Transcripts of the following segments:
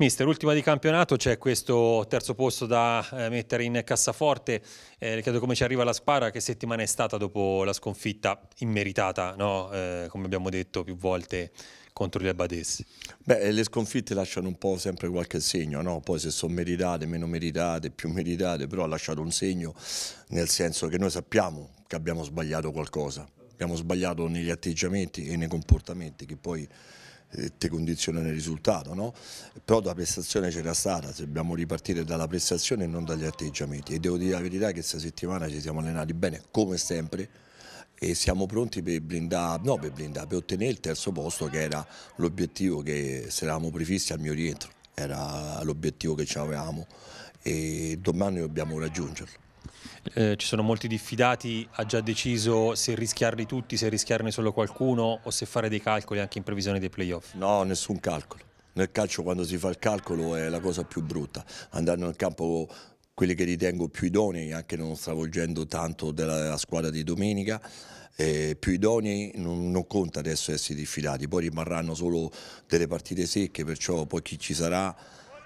Mister, ultima di campionato, c'è questo terzo posto da eh, mettere in cassaforte, eh, le chiedo come ci arriva la Spara, che settimana è stata dopo la sconfitta immeritata, no? eh, come abbiamo detto più volte, contro gli Abadesi? Beh, eh, le sconfitte lasciano un po' sempre qualche segno, no? poi se sono meritate, meno meritate, più meritate, però ha lasciato un segno nel senso che noi sappiamo che abbiamo sbagliato qualcosa, abbiamo sbagliato negli atteggiamenti e nei comportamenti che poi ti condiziona il risultato, no? però la prestazione c'era stata, dobbiamo ripartire dalla prestazione e non dagli atteggiamenti e devo dire la verità che questa settimana ci siamo allenati bene come sempre e siamo pronti per blindare, no per blindare, per ottenere il terzo posto che era l'obiettivo che se eravamo prefissi al mio rientro, era l'obiettivo che avevamo e domani dobbiamo raggiungerlo eh, ci sono molti diffidati, ha già deciso se rischiarli tutti, se rischiarne solo qualcuno o se fare dei calcoli anche in previsione dei playoff? No, nessun calcolo. Nel calcio quando si fa il calcolo è la cosa più brutta, andando nel campo quelli che ritengo più idonei, anche non stravolgendo tanto della squadra di domenica, eh, più idonei non, non, conta adesso essere diffidati, poi rimarranno solo delle partite secche, perciò poi chi ci sarà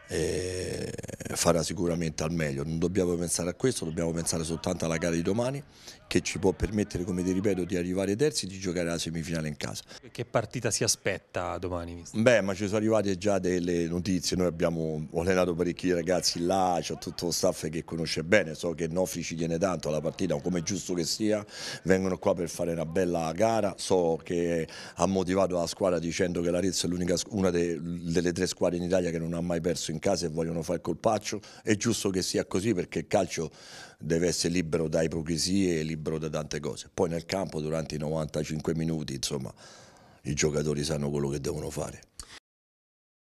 farà sicuramente al meglio. Non dobbiamo pensare a questo, dobbiamo pensare soltanto alla gara di domani che ci può permettere, come ti ripeto, di arrivare ai terzi e di giocare la semifinale in casa. Che partita si aspetta domani? Beh, ma ci sono arrivate già delle notizie, noi abbiamo allenato parecchi ragazzi là, c'è tutto lo staff che conosce bene, so che Nofri ci tiene tanto alla partita, come è giusto che sia, vengono qua per fare una bella gara, so che ha motivato la squadra dicendo che l'Arezzo è una delle tre squadre in Italia che non ha mai perso in in casa e vogliono fare il colpaccio, è giusto che sia così perché il calcio deve essere libero da ipocrisie e libero da tante cose. Poi nel campo durante i 95 minuti, insomma, i giocatori sanno quello che devono fare.